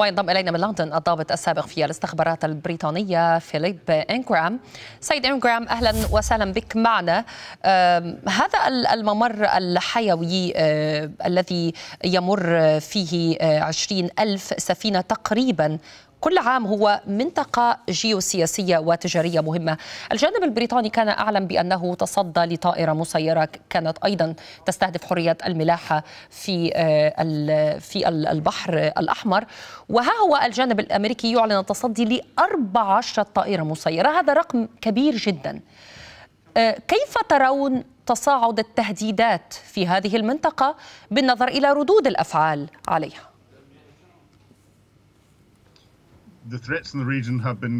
وينضم إلينا من لندن الضابط السابق في الاستخبارات البريطانية فيليب انجرام. سيد انجرام أهلا وسهلا بك معنا هذا الممر الحيوي أه، الذي يمر فيه أه، عشرين ألف سفينة تقريبا كل عام هو منطقة جيوسياسية وتجارية مهمة الجانب البريطاني كان أعلم بأنه تصدى لطائرة مسيرة كانت أيضا تستهدف حرية الملاحة في آه، في البحر الأحمر وها هو الجانب الأمريكي يعلن التصدي ل 14 طائرة مسيرة هذا رقم كبير جدا آه، كيف ترون تصاعد التهديدات في هذه المنطقة بالنظر إلى ردود الأفعال عليها؟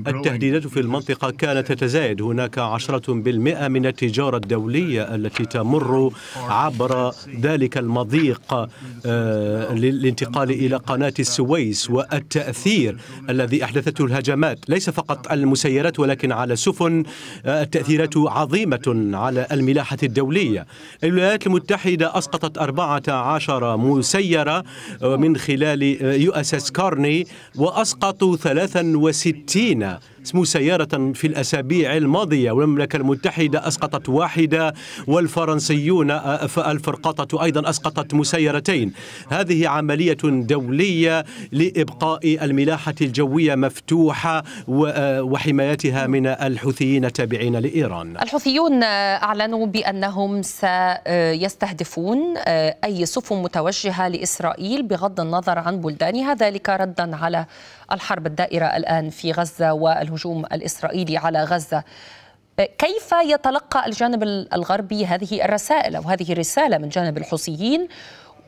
التهديدات في المنطقة كانت تتزايد هناك عشرة بالمئة من التجارة الدولية التي تمر عبر ذلك المضيق آه، للانتقال إلى قناة السويس والتأثير الذي أحدثته الهجمات ليس فقط المسيرات ولكن على سفن آه، التأثيرات عظيمة على الملاحة الدولية الولايات المتحدة أسقطت 14 مسيرة آه، من خلال يو اس اس كارني وأسقطوا ثلاثة 63 اسمه سيارة في الأسابيع الماضية والمملكة المتحدة أسقطت واحدة والفرنسيون آه، الفرقاطة أيضا أسقطت مسيرتين هذه عملية دولية لإبقاء الملاحة الجوية مفتوحة آه، وحمايتها من الحوثيين التابعين لإيران الحوثيون آه، أعلنوا بأنهم سيستهدفون أي سفن متوجهة لإسرائيل بغض النظر عن بلدانها ذلك ردا على الحرب الدائرة الآن في غزة وال الهجوم الإسرائيلي على غزة كيف يتلقى الجانب الغربي هذه الرسائل أو هذه الرسالة من جانب الحوثيين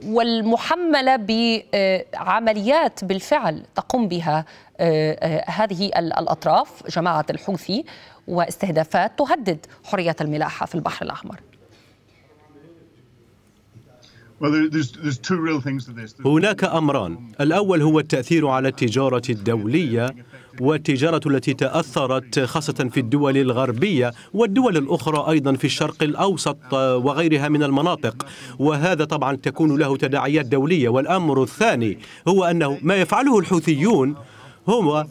والمحملة بعمليات بالفعل تقوم بها آه، آه، هذه الأطراف جماعة الحوثي واستهدافات تهدد حرية الملاحة في البحر الأحمر هناك أمران الأول هو التأثير على التجارة الدولية والتجارة التي تأثرت خاصة في الدول الغربية والدول الأخرى أيضا في الشرق الأوسط وغيرها من المناطق وهذا طبعا تكون له تداعيات دولية والأمر الثاني هو أنه ما يفعله الحوثيون هو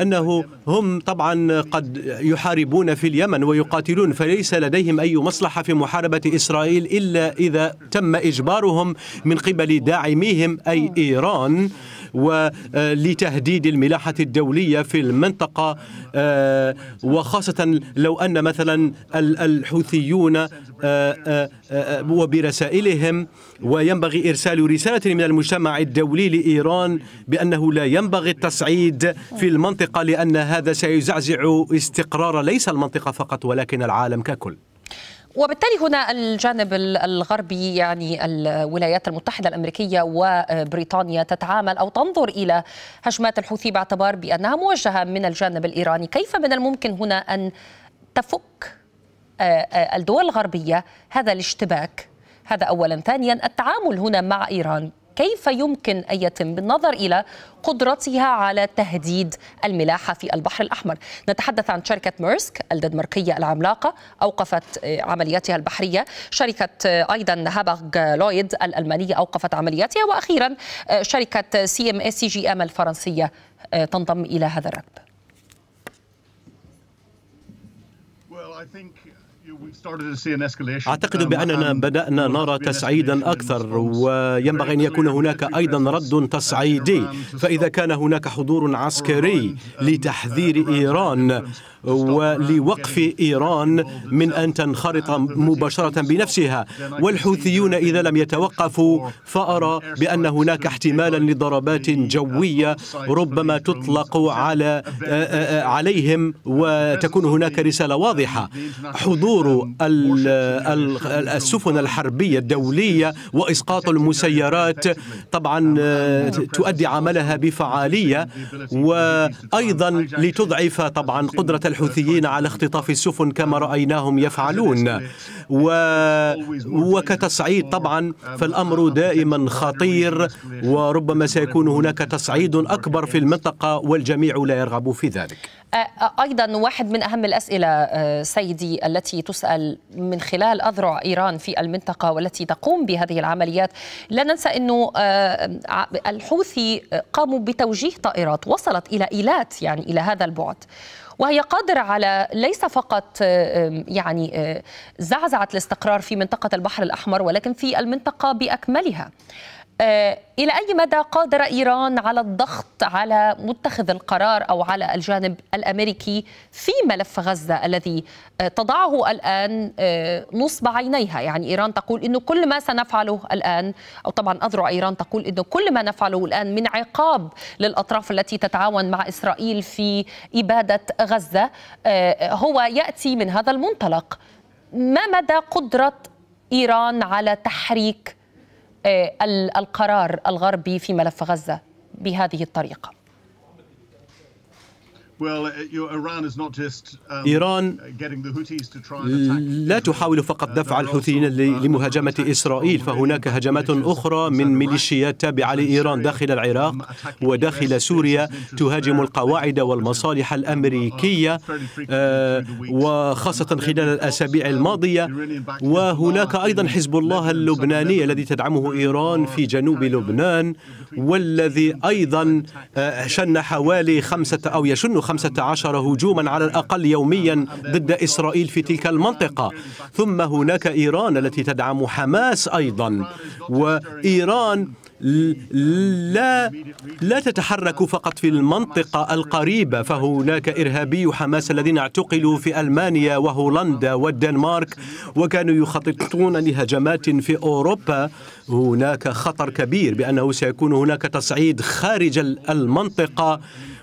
أنه هم طبعا قد يحاربون في اليمن ويقاتلون فليس لديهم أي مصلحة في محاربة إسرائيل إلا إذا تم إجبارهم من قبل داعميهم أي إيران ولتهديد الملاحة الدولية في المنطقة آه، وخاصة لو أن مثلا الحوثيون آه، آه، وبرسائلهم وينبغي إرسال رسالة من المجتمع الدولي لإيران بأنه لا ينبغي التصعيد في المنطقة لأن هذا سيزعزع استقرار ليس المنطقة فقط ولكن العالم ككل وبالتالي هنا الجانب الغربي يعني الولايات المتحدة الأمريكية وبريطانيا تتعامل أو تنظر إلى هجمات الحوثي باعتبار بأنها موجهة من الجانب الإيراني كيف من الممكن هنا أن تفك آه، آه، الدول الغربية هذا الاشتباك هذا أولا ثانيا التعامل هنا مع إيران كيف يمكن أن يتم بالنظر إلى قدرتها على تهديد الملاحة في البحر الأحمر نتحدث عن شركة ميرسك الدنماركية العملاقة أوقفت آه، عملياتها البحرية شركة آه، أيضا هابغ لويد الألمانية أوقفت عملياتها وأخيرا آه، شركة سي ام اس إيه، جي ام الفرنسية تنضم إلى هذا الركب أعتقد um, بأننا بدأنا نرى تسعيدا أكثر وينبغي أن يكون هناك أيضا رد تصعيدي um, فإذا كان هناك حضور عسكري um, uh, لتحذير إيران ولوقف إيران من أن تنخرط مباشرة بنفسها والحوثيون إذا لم يتوقفوا فأرى بأن هناك احتمالا لضربات جوية ربما تطلق على آه، آه، آه، عليهم وتكون هناك رسالة واضحة حضور السفن الحربية الدولية وإسقاط المسيرات طبعا آه، تؤدي عملها بفعالية وأيضا لتضعف طبعا قدرة الحوثيين على اختطاف السفن كما رأيناهم يفعلون و... وكتصعيد طبعا فالأمر دائما خطير وربما سيكون هناك تصعيد أكبر في المنطقة والجميع لا يرغب في ذلك أيضا واحد من أهم الأسئلة سيدي التي تسأل من خلال أذرع إيران في المنطقة والتي تقوم بهذه العمليات لا ننسى أنه الحوثي قاموا بتوجيه طائرات وصلت إلى إيلات يعني إلى هذا البعد وهي قادرة على ليس فقط يعني آه، زعزعة الاستقرار في منطقة البحر الأحمر ولكن في المنطقة بأكملها آه، إلى أي مدى قادرة إيران على الضغط على متخذ القرار أو على الجانب الأمريكي في ملف غزة الذي آه، تضعه الآن آه، نصب عينيها يعني إيران تقول أنه كل ما سنفعله الآن أو طبعا أذرع إيران تقول أنه كل ما نفعله الآن من عقاب للأطراف التي تتعاون مع إسرائيل في إبادة غزة هو يأتي من هذا المنطلق ما مدى قدرة إيران على تحريك آه، القرار الغربي في ملف غزه بهذه الطريقه إيران uh, um, uh, لا تحاول uh, فقط دفع الحوثيين لمهاجمة إسرائيل فهناك هجمات أخرى من ميليشيات تابعة لإيران داخل العراق um, وداخل سوريا تهاجم القواعد والمصالح الأمريكية وخاصة خلال الأسابيع um, الماضية وهناك أيضا حزب الله اللبناني الذي تدعمه إيران في جنوب لبنان والذي أيضا شن حوالي خمسة أو يشن خمسة 15 هجوما على الأقل يوميا ضد إسرائيل في تلك المنطقة ثم هناك إيران التي تدعم حماس أيضا وإيران لا لا تتحرك فقط في المنطقة القريبة فهناك إرهابي حماس الذين اعتقلوا في ألمانيا وهولندا والدنمارك وكانوا يخططون لهجمات في أوروبا هناك خطر كبير بأنه سيكون هناك تصعيد خارج المنطقة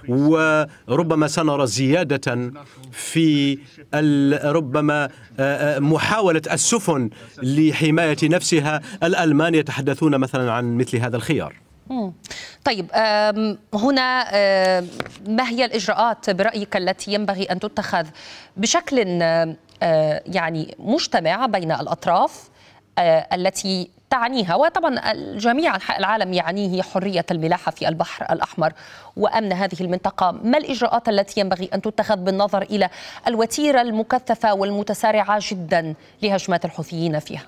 وربما سنرى زيادة في ربما محاولة السفن لحماية نفسها الألمان يتحدثون مثلا عن مثل هذا هذا الخيار طيب هنا ما هي الإجراءات برأيك التي ينبغي أن تتخذ بشكل آه، يعني مجتمع بين الأطراف آه، التي تعنيها وطبعا جميع انحاء العالم يعنيه حريه الملاحه في البحر الاحمر وامن هذه المنطقه، ما الاجراءات التي ينبغي ان تتخذ بالنظر الى الوتيره المكثفه والمتسارعه جدا لهجمات الحوثيين فيها؟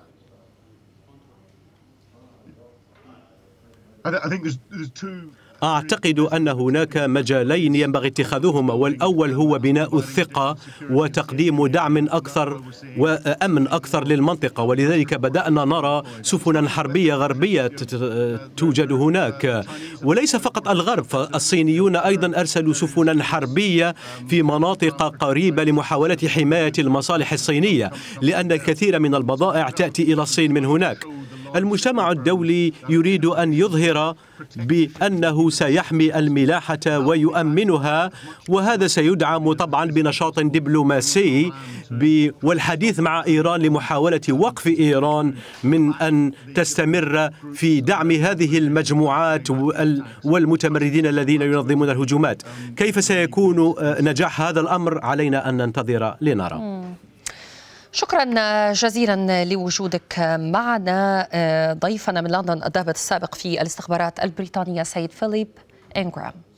أعتقد أن هناك مجالين ينبغي اتخاذهما والأول هو بناء الثقة وتقديم دعم أكثر وأمن أكثر للمنطقة ولذلك بدأنا نرى سفنا حربية غربية توجد هناك وليس فقط الغرب فالصينيون أيضا أرسلوا سفنا حربية في مناطق قريبة لمحاولة حماية المصالح الصينية لأن الكثير من البضائع تأتي إلى الصين من هناك المجتمع الدولي يريد أن يظهر بأنه سيحمي الملاحة ويؤمنها وهذا سيدعم طبعا بنشاط دبلوماسي والحديث مع إيران لمحاولة وقف إيران من أن تستمر في دعم هذه المجموعات والمتمردين الذين ينظمون الهجومات كيف سيكون آه، نجاح هذا الأمر علينا أن ننتظر لنرى شكرا جزيلا لوجودك معنا آه، ضيفنا من لندن الضابط السابق في الاستخبارات البريطانية سيد فيليب إنغرام